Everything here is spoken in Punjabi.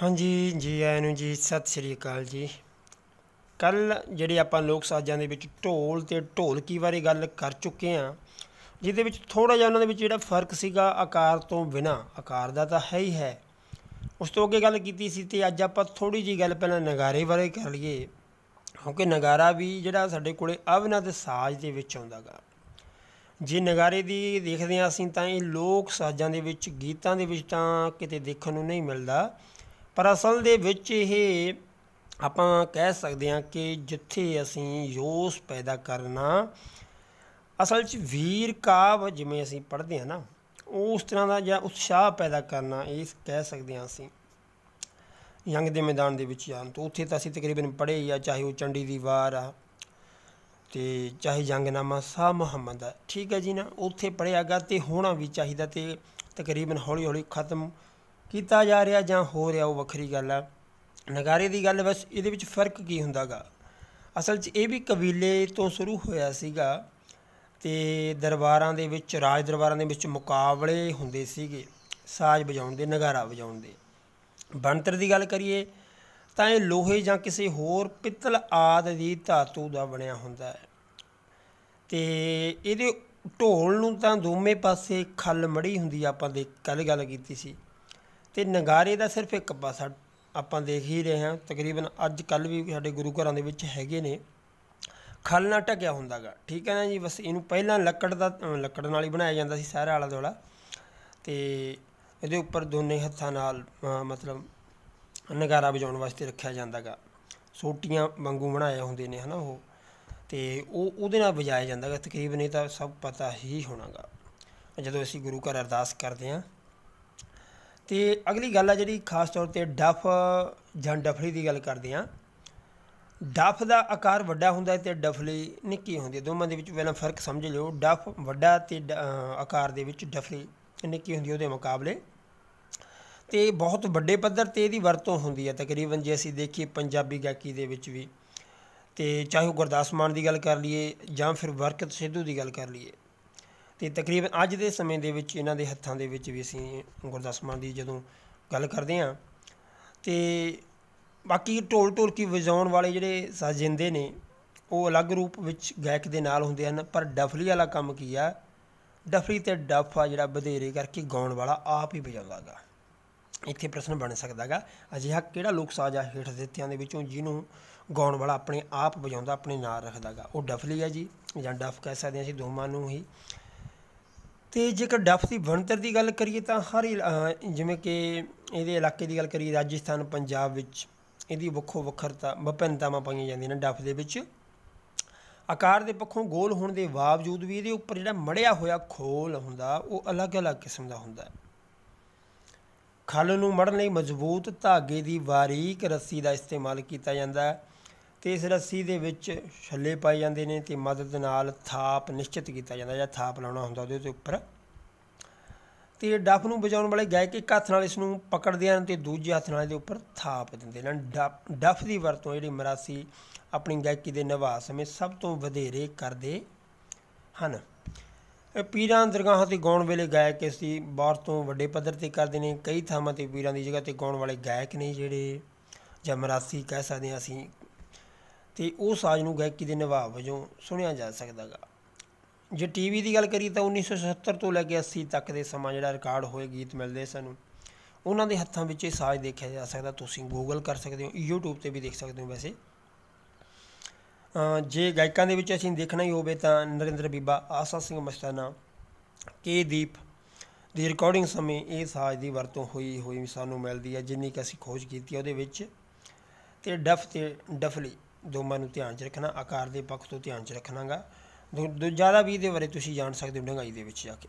ਹਾਂਜੀ ਜੀ ਆਇਆਂ ਨੂੰ ਜੀ ਸਤਿ ਸ੍ਰੀ ਅਕਾਲ ਜੀ ਕੱਲ ਜਿਹੜੇ ਆਪਾਂ ਲੋਕ ਸਾਜ਼ਾਂ ਦੇ ਵਿੱਚ ਢੋਲ ਤੇ ਢੋਲਕੀ ਬਾਰੇ ਗੱਲ ਕਰ ਚੁੱਕੇ ਆ ਜਿਹਦੇ ਵਿੱਚ ਥੋੜਾ ਜਿਹਾ ਉਹਨਾਂ ਦੇ ਵਿੱਚ ਜਿਹੜਾ ਫਰਕ ਸੀਗਾ ਆਕਾਰ ਤੋਂ ਬਿਨਾ ਆਕਾਰ ਦਾ ਤਾਂ ਹੈ ਹੀ ਹੈ ਉਸ ਤੋਂ ਅੱਗੇ ਗੱਲ ਕੀਤੀ ਸੀ ਤੇ ਅੱਜ ਆਪਾਂ ਥੋੜੀ ਜੀ ਗੱਲ ਪਹਿਲਾਂ ਨਗਾਰੇ ਬਾਰੇ ਕਰ ਲਈਏ ਕਿਉਂਕਿ ਨਗਾਰਾ ਵੀ ਜਿਹੜਾ ਸਾਡੇ ਕੋਲੇ ਅਵਨਾ ਸਾਜ਼ ਦੇ ਵਿੱਚ ਆਉਂਦਾਗਾ ਜੇ ਨਗਾਰੇ ਦੀ ਦੇਖਦੇ ਆਂ ਅਸੀਂ ਤਾਂ ਇਹ ਲੋਕ ਸਾਜ਼ਾਂ ਦੇ ਵਿੱਚ ਗੀਤਾਂ ਦੇ ਵਿੱਚ ਤਾਂ ਕਿਤੇ ਦੇਖਣ ਨੂੰ ਨਹੀਂ ਮਿਲਦਾ ਪਰ ਅਸਲ ਦੇ ਵਿੱਚ ਇਹ ਆਪਾਂ ਕਹਿ ਸਕਦੇ ਹਾਂ ਕਿ ਜਿੱਥੇ ਅਸੀਂ ਯੋਸ ਪੈਦਾ ਕਰਨਾ ਅਸਲ 'ਚ ਵੀਰ ਕਾਵ ਜਿਵੇਂ ਅਸੀਂ ਪੜ੍ਹਦੇ ਹਾਂ ਨਾ ਉਸ ਤਰ੍ਹਾਂ ਦਾ ਜਾਂ ਉਤਸ਼ਾਹ ਪੈਦਾ ਕਰਨਾ ਇਹ ਕਹਿ ਸਕਦੇ ਹਾਂ ਅਸੀਂ ਯੰਗ ਦੇ ਮੈਦਾਨ ਦੇ ਵਿੱਚ ਜਾਂ ਤਾਂ ਉੱਥੇ ਤਾਂ ਅਸੀਂ ਤਕਰੀਬਨ ਪੜ੍ਹੇ ਹੀ ਆ ਚਾਹੇ ਉਹ ਚੰਡੀ ਦੀ ਵਾਰ ਆ ਤੇ ਚਾਹੇ ਜੰਗਨਾਮਾ ਸਾਹ ਮੁਹੰਮਦ ਆ ਠੀਕ ਹੈ ਜੀ ਨਾ ਉੱਥੇ ਪੜ੍ਹਿਆਗਾ ਤੇ ਹੋਣਾ ਵੀ ਚਾਹੀਦਾ ਤੇ ਤਕਰੀਬਨ ਹੌਲੀ ਹੌਲੀ ਖਤਮ ਕੀਤਾ ਜਾ ਰਿਹਾ ਜਾਂ ਹੋ ਰਿਹਾ ਉਹ ਵੱਖਰੀ ਗੱਲ ਆ ਨਗਾਰੇ ਦੀ ਗੱਲ ਬਸ ਇਹਦੇ ਵਿੱਚ ਫਰਕ ਕੀ ਹੁੰਦਾਗਾ ਅਸਲ 'ਚ ਇਹ ਵੀ ਕਬੀਲੇ ਤੋਂ ਸ਼ੁਰੂ ਹੋਇਆ ਸੀਗਾ ਤੇ ਦਰਬਾਰਾਂ ਦੇ ਵਿੱਚ ਰਾਜ ਦਰਬਾਰਾਂ ਦੇ ਵਿੱਚ ਮੁਕਾਬਲੇ ਹੁੰਦੇ ਸੀਗੇ ਸਾਜ਼ ਵਜਾਉਣ ਦੇ ਨਗਾਰਾ ਵਜਾਉਣ ਦੇ ਬੰਤਰ ਦੀ ਗੱਲ ਕਰੀਏ ਤਾਂ ਇਹ ਲੋਹੇ ਜਾਂ ਕਿਸੇ ਹੋਰ ਪਿੱਤਲ ਆਦ ਦੀ ਧਾਤੂ ਦਾ ਬਣਿਆ ਹੁੰਦਾ ਹੈ ਤੇ ਇਹਦੇ ਢੋਲ ਨੂੰ ਤਾਂ ਦੋਵੇਂ ਪਾਸੇ ਖੱਲ ਮੜੀ ਹੁੰਦੀ ਆਪਾਂ ਦੇ ਕੱਲ ਗੱਲ ਕੀਤੀ ਸੀ ਤੇ ਨਗਾਰੇ ਦਾ ਸਿਰਫ ਇੱਕ ਪਾਸਾ ਆਪਾਂ ਦੇਖ ਹੀ ਰਹੇ ਹਾਂ ਤਕਰੀਬਨ ਅੱਜ ਕੱਲ ਵੀ ਸਾਡੇ ਗੁਰੂ ਘਰਾਂ ਦੇ ਵਿੱਚ ਹੈਗੇ ਨੇ ਖਲ ਨਾਲ ਹੁੰਦਾਗਾ ਠੀਕ ਹੈ ਨਾ ਜੀ ਬਸ ਇਹਨੂੰ ਪਹਿਲਾਂ ਲੱਕੜ ਦਾ ਲੱਕੜ ਨਾਲ ਹੀ ਬਣਾਇਆ ਜਾਂਦਾ ਸੀ ਸਾਰਾ ਆਲਾ ਦੋਲਾ ਤੇ ਇਹਦੇ ਉੱਪਰ ਦੋਨੇ ਹੱਥਾਂ ਨਾਲ ਮਤਲਬ ਨਗਾਰਾ ਵਜਾਉਣ ਵਾਸਤੇ ਰੱਖਿਆ ਜਾਂਦਾਗਾ ਸੋਟੀਆਂ ਵਾਂਗੂ ਬਣਾਏ ਹੁੰਦੇ ਨੇ ਹਨਾ ਉਹ ਤੇ ਉਹ ਉਹਦੇ ਨਾਲ ਵਜਾਇਆ ਜਾਂਦਾਗਾ ਤਕਰੀਬਨ ਇਹ ਤਾਂ ਸਭ ਪਤਾ ਹੀ ਹੋਣਾਗਾ ਜਦੋਂ ਅਸੀਂ ਗੁਰੂ ਘਰ ਅਰਦਾਸ ਕਰਦੇ ਹਾਂ ਤੇ ਅਗਲੀ ਗੱਲ ਆ ਜਿਹੜੀ ਖਾਸ ਤੌਰ ਤੇ ਡਫ ਜਾਂ ਡਫਲੀ ਦੀ ਗੱਲ ਕਰਦੇ ਆ ਡਫ ਦਾ ਆਕਾਰ ਵੱਡਾ ਹੁੰਦਾ ਤੇ ਡਫਲੀ ਨਿੱਕੀ ਹੁੰਦੀ ਹੈ ਦੋਵਾਂ ਦੇ ਵਿੱਚ ਪਹਿਲਾਂ ਫਰਕ ਸਮਝ ਲਿਓ ਡਫ ਵੱਡਾ ਤੇ ਆਕਾਰ ਦੇ ਵਿੱਚ ਡਫਲੀ ਨਿੱਕੀ ਹੁੰਦੀ ਉਹਦੇ ਮੁਕਾਬਲੇ ਤੇ ਬਹੁਤ ਵੱਡੇ ਪੱਧਰ ਤੇ ਇਹਦੀ ਵਰਤੋਂ ਹੁੰਦੀ ਹੈ ਤਕਰੀਬਨ ਜੇ ਅਸੀਂ ਦੇਖੀਏ ਪੰਜਾਬੀ ਗਾਇਕੀ ਦੇ ਵਿੱਚ ਵੀ ਤੇ ਚਾਹੇ ਗੁਰਦਾਸ ਮਾਨ ਦੀ ਗੱਲ ਕਰ ਲਈਏ ਜਾਂ ਫਿਰ ਵਰਕਤ ਸਿੱਧੂ ਦੀ ਗੱਲ ਕਰ ਲਈਏ ਤੇ ਤਕਰੀਬਨ ਅੱਜ ਦੇ ਸਮੇਂ ਦੇ ਵਿੱਚ ਇਹਨਾਂ ਦੇ ਹੱਥਾਂ ਦੇ ਵਿੱਚ ਵੀ ਅਸੀਂ ਗੁਰਦਾਸ ਦੀ ਜਦੋਂ ਗੱਲ ਕਰਦੇ ਹਾਂ ਤੇ ਬਾਕੀ ਢੋਲ ਕੀ ਵਜਾਉਣ ਵਾਲੇ ਜਿਹੜੇ ਸਾਜਿੰਦੇ ਨੇ ਉਹ ਅਲੱਗ ਰੂਪ ਵਿੱਚ ਗਾਇਕ ਦੇ ਨਾਲ ਹੁੰਦੇ ਹਨ ਪਰ ਡਫਲੀ ਵਾਲਾ ਕੰਮ ਕੀ ਆ ਡਫਲੀ ਤੇ ਡਫ ਆ ਜਿਹੜਾ ਵਧੇਰੇ ਕਰਕੇ ਗਾਉਣ ਵਾਲਾ ਆਪ ਹੀ ਵਜਾਉਂਦਾਗਾ ਇੱਥੇ ਪ੍ਰਸ਼ਨ ਬਣ ਸਕਦਾਗਾ ਅਜਿਹਾ ਕਿਹੜਾ ਲੋਕ ਸਾਜ ਆ ਹੇਠ ਦਿੱਤਿਆਂ ਦੇ ਵਿੱਚੋਂ ਜਿਹਨੂੰ ਗਾਉਣ ਵਾਲਾ ਆਪਣੇ ਆਪ ਵਜਾਉਂਦਾ ਆਪਣੇ ਨਾਲ ਰੱਖਦਾਗਾ ਉਹ ਡਫਲੀ ਆ ਜੀ ਜਾਂ ਡਫ ਕਹਿ ਸਕਦੇ ਅਸੀਂ ਦੋਵਾਂ ਨੂੰ ਹੀ ਤੇ ਜੇਕਰ ਡੱਫ ਦੀ ਬਣਤਰ ਦੀ ਗੱਲ ਕਰੀਏ ਤਾਂ ਹਰ ਜਿਵੇਂ ਕਿ ਇਹਦੇ ਇਲਾਕੇ ਦੀ ਗੱਲ ਕਰੀਏ ਰਾਜਸਥਾਨ ਪੰਜਾਬ ਵਿੱਚ ਇਹਦੀ ਵੱਖੋ ਵੱਖਰਤਾ ਵਿਭਿੰਨਤਾਵਾਂ ਪਾਈਆਂ ਜਾਂਦੀਆਂ ਨੇ ਡੱਫ ਦੇ ਵਿੱਚ ਆਕਾਰ ਦੇ ਪੱਖੋਂ ਗੋਲ ਹੋਣ ਦੇ ਬਾਵਜੂਦ ਵੀ ਇਹਦੇ ਉੱਪਰ ਜਿਹੜਾ ਮੜਿਆ ਹੋਇਆ ਖੋਲ ਹੁੰਦਾ ਉਹ ਅਲੱਗ-ਅਲੱਗ ਕਿਸਮ ਦਾ ਹੁੰਦਾ ਹੈ ਖਲ ਨੂੰ ਮੜਨ ਲਈ ਮਜ਼ਬੂਤ ਧਾਗੇ ਦੀ ਬਾਰੀਕ ਰੱਸੀ ਦਾ ਇਸਤੇਮਾਲ ਕੀਤਾ ਜਾਂਦਾ ਹੈ ਤੇ ਇਸ ਰੱਸੀ ਦੇ ਵਿੱਚ ਛੱਲੇ ਪਾਏ ਜਾਂਦੇ ਨੇ ਤੇ ਮਦਦ ਨਾਲ ਥਾਪ ਨਿਸ਼ਚਿਤ ਕੀਤਾ ਜਾਂਦਾ ਜਾਂ ਥਾਪ ਲਾਉਣਾ ਹੁੰਦਾ ਉਹਦੇ ਤੇ ਉੱਪਰ ਤੇ ਡੱਫ ਨੂੰ ਬਚਾਉਣ ਵਾਲੇ ਗਾਇਕ ਇੱਕ ਹੱਥ ਨਾਲ ਇਸ ਨੂੰ ਪਕੜਦੇ ਹਨ ਤੇ ਦੂਜੇ ਹੱਥ ਨਾਲ ਇਹਦੇ ਉੱਪਰ ਥਾਪ ਦਿੰਦੇ ਹਨ ਡੱਫ ਦੀ ਵਰਤੋਂ ਜਿਹੜੀ ਮਰਾਸੀ ਆਪਣੀ ਗਾਇਕੀ ਦੇ ਨਿਵਾਸ ਸਮੇਂ ਸਭ ਤੋਂ ਵਧੇਰੇ ਕਰਦੇ ਹਨ ਪੀਰਾਂ ਦਰਗਾਹਾਂ ਤੇ ਗਾਉਣ ਵੇਲੇ ਗਾਇਕ ਇਸ ਦੀ ਬਾਹਰ ਤੋਂ ਵੱਡੇ ਪੱਧਰ ਤੇ ਕਰਦੇ ਨੇ ਕਈ ਥਾਵਾਂ ਤੇ ਪੀਰਾਂ ਦੀ ਜਗ੍ਹਾ ਤੇ ਗਾਉਣ ਵਾਲੇ ਗਾਇਕ ਨੇ ਜਿਹੜੇ ਜਾਂ ਮਰਾਸੀ ਕਹਿ ਸਕਦੇ ਹਾਂ ਅਸੀਂ ਤੇ ਉਹ ਸਾਜ਼ ਨੂੰ ਗਾਇਕੀ ਦੇ ਨਿਭਾਅ ਵਜੋਂ ਸੁਣਿਆ ਜਾ ਸਕਦਾਗਾ ਜੇ ਟੀਵੀ ਦੀ ਗੱਲ ਕਰੀ ਤਾਂ 1970 ਤੋਂ ਲੈ ਕੇ 80 ਤੱਕ ਦੇ ਸਮਾਂ ਜਿਹੜਾ ਰਿਕਾਰਡ ਹੋਏ ਗੀਤ ਮਿਲਦੇ ਸਾਨੂੰ ਉਹਨਾਂ ਦੇ ਹੱਥਾਂ ਵਿੱਚ ਇਹ ਸਾਜ਼ ਦੇਖਿਆ ਜਾ ਸਕਦਾ ਤੁਸੀਂ ਗੂਗਲ ਕਰ ਸਕਦੇ ਹੋ YouTube ਤੇ ਵੀ ਦੇਖ ਸਕਦੇ ਹੋ ਵੈਸੇ ਜੇ ਗਾਇਕਾਂ ਦੇ ਵਿੱਚ ਅਸੀਂ ਦੇਖਣਾ ਹੀ ਹੋਵੇ ਤਾਂ ਨਰਿੰਦਰ ਬੀਬਾ ਆਸਾ ਸਿੰਘ ਮਸਤਾਨਾ ਕੇ ਦੀਪ ਦੀ ਰਿਕਾਰਡਿੰਗ ਸਮੇਂ ਇਹ ਸਾਜ਼ ਦੀ ਵਰਤੋਂ ਹੋਈ ਹੋਈ ਸਾਨੂੰ ਮਿਲਦੀ ਹੈ ਜਿੰਨੀ ਕਿ ਅਸੀਂ ਖੋਜ ਕੀਤੀ ਉਹਦੇ ਵਿੱਚ ਤੇ ਡਫ ਤੇ ਡਫਲੀ ਦੋਮਾਂ ਨੂੰ ਧਿਆਨ 'ਚ ਰੱਖਣਾ ਆਕਾਰ ਦੇ ਪੱਖ ਤੋਂ ਧਿਆਨ 'ਚ ਰੱਖਣਾਗਾ ਜ਼ਿਆਦਾ ਵੀ ਦੇ ਬਾਰੇ ਤੁਸੀਂ ਜਾਣ ਸਕਦੇ ਹੋ ਡੰਗਾਈ ਦੇ ਵਿੱਚ ਜਾ ਕੇ